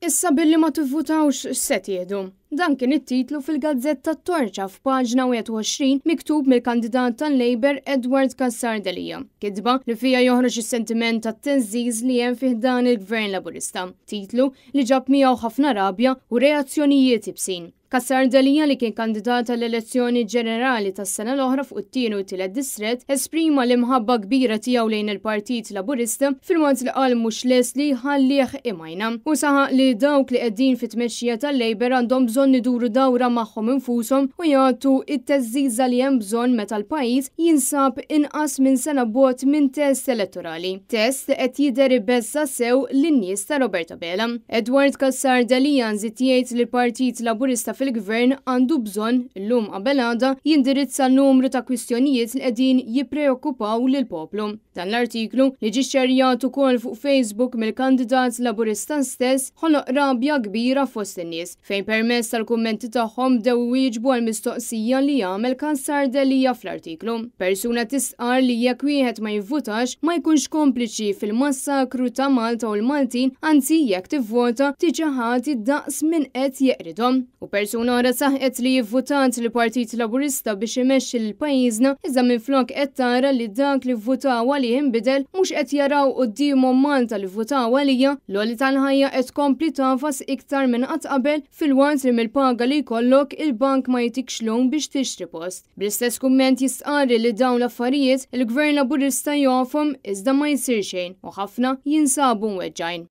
Issa billi ma tivvutawx set jiedu. Dan kien it-titlu fil-Gazzetta Torċa f'paġna 21 miktub mill-kandidat tal-Labor Edward Kassardelija, kidba li fija joħroġ is-sentiment tat-tenżiż li hemm fih dan il-Gvern Laburista. Titlu li ġab miegħu ħafna rabja u reazzjonijiet ibsin. Kassardelija li kien kandidat tal-elezzjoni ġenerali tas-sena l-oħra fuq it-tieni u tielet distret esprima l-imħabba kbira tiegħu lejn il-Partit Laburista fil-mod li qal mhux les li ħallih imajna u saħaq li dawk li qegħdin fit-tmexxija tal-Labor għandhom bżon niduru dawra magħhom infushom u jagħtu it-teżżiża li hemm bżonn meta l-pajjiż jinsab inqas minn sena bot minn test elettorali. Test qed jidher bezza sew lin-nies ta' Roberta Bela. Edward Kassar Dalijan janżit li l-Partit Laburista fil-Gvern għandu bżonn illum qabelada jindirizza numru ta' kwistjonijiet li qegħdin jippreokkupaw lil poplu. Dan l-artiklu li ġi xerjat ukoll fuq Facebook mill-kandidat Laburista stess ħoloq rabja kbira fost in-nies fejn permess permezz tal-kummenti tagħhom dew wieġbu għal mistoqsija li jagħmel kansar delija fl-artiklu. Persuna tisqar li jekk wieħed ma jivvutax ma jkunx kompliċi fil-massakru ta' Malta u l-Maltin, anzi jekk tivvota tiġaħat id-daqs minn qed jeqridhom. U persuna oħra saħqet li jivvutant li partit Laburista biex imexxi l-pajjiżna iżda minflok qed tara li dak li vvutaw għalih inbidel mhux qed jaraw qudiemhom Malta li vvutaw għalija l-oli tal-ħajja qed kompli tafas iktar minn qatt qabel fil-waqt li kemm il-paga li jkollok il-bank ma jitik xlun biex tixtri post. Bl-istess kumment jistqari li dawn l-affarijiet il-gvern laburista jofhom iżda ma jsir xejn u ħafna jinsabu weġġajn.